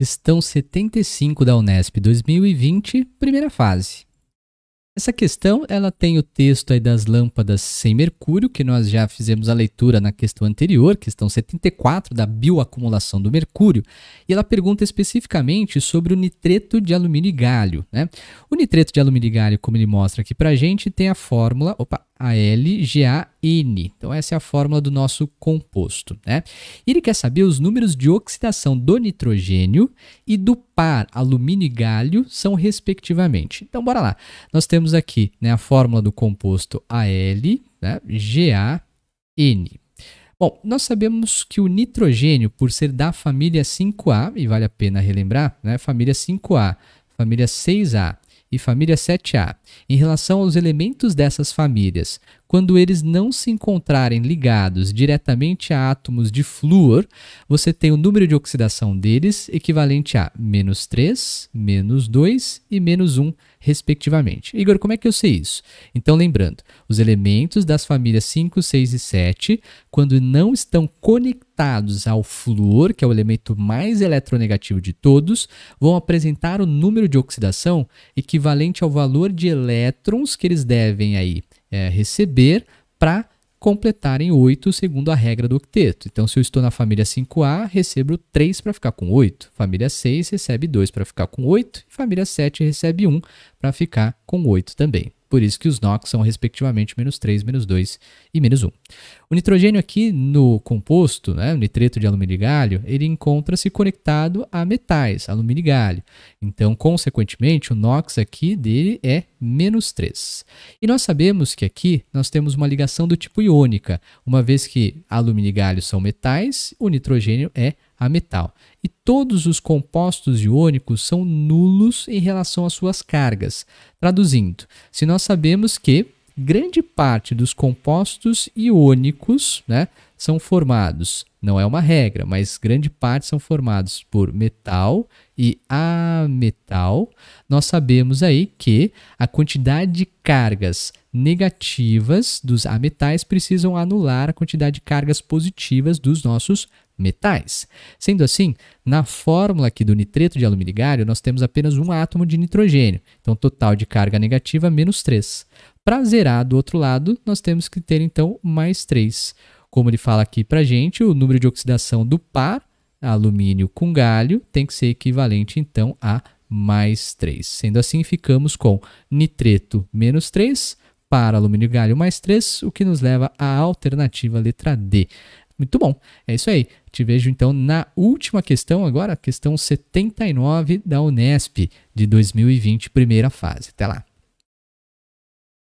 Questão 75 da Unesp 2020, primeira fase. Essa questão ela tem o texto aí das lâmpadas sem mercúrio, que nós já fizemos a leitura na questão anterior, questão 74 da bioacumulação do mercúrio, e ela pergunta especificamente sobre o nitreto de alumínio e galho. Né? O nitreto de alumínio e galho, como ele mostra aqui para gente, tem a fórmula. Opa, AlGaN. Então essa é a fórmula do nosso composto, né? Ele quer saber os números de oxidação do nitrogênio e do par alumínio e galho são respectivamente. Então bora lá. Nós temos aqui, né, a fórmula do composto AlGaN. Né, Bom, nós sabemos que o nitrogênio, por ser da família 5A, e vale a pena relembrar, né, família 5A, família 6A e família 7A, em relação aos elementos dessas famílias, quando eles não se encontrarem ligados diretamente a átomos de flúor, você tem o número de oxidação deles equivalente a menos 3, menos 2 e menos 1 respectivamente. Igor, como é que eu sei isso? Então, lembrando, os elementos das famílias 5, 6 e 7, quando não estão conectados ao flúor, que é o elemento mais eletronegativo de todos, vão apresentar o número de oxidação equivalente ao valor de elétrons que eles devem aí é, receber para completarem 8 segundo a regra do octeto. Então, se eu estou na família 5A, recebo 3 para ficar com 8. Família 6 recebe 2 para ficar com 8. família 7 recebe 1 para ficar com 8 também. Por isso que os NOx são respectivamente menos 3, menos 2 e menos 1. O nitrogênio aqui no composto, né, o nitreto de alumínio e galho, ele encontra-se conectado a metais, alumínio e galho. Então, consequentemente, o NOx aqui dele é menos 3. E nós sabemos que aqui nós temos uma ligação do tipo iônica, uma vez que alumínio e galho são metais, o nitrogênio é a metal. E todos os compostos iônicos são nulos em relação às suas cargas. Traduzindo, se nós sabemos que grande parte dos compostos iônicos né, são formados não é uma regra, mas grande parte são formados por metal e ametal. Nós sabemos aí que a quantidade de cargas negativas dos ametais precisam anular a quantidade de cargas positivas dos nossos metais. Sendo assim, na fórmula aqui do nitreto de alumínio gário, nós temos apenas um átomo de nitrogênio, então total de carga negativa menos 3. Para zerar do outro lado, nós temos que ter então mais 3 como ele fala aqui para gente, o número de oxidação do par alumínio com galho tem que ser equivalente então a mais 3. Sendo assim, ficamos com nitreto menos 3, para alumínio e galho mais 3, o que nos leva à alternativa letra D. Muito bom, é isso aí. Te vejo então na última questão, agora, questão 79 da Unesp de 2020, primeira fase. Até lá.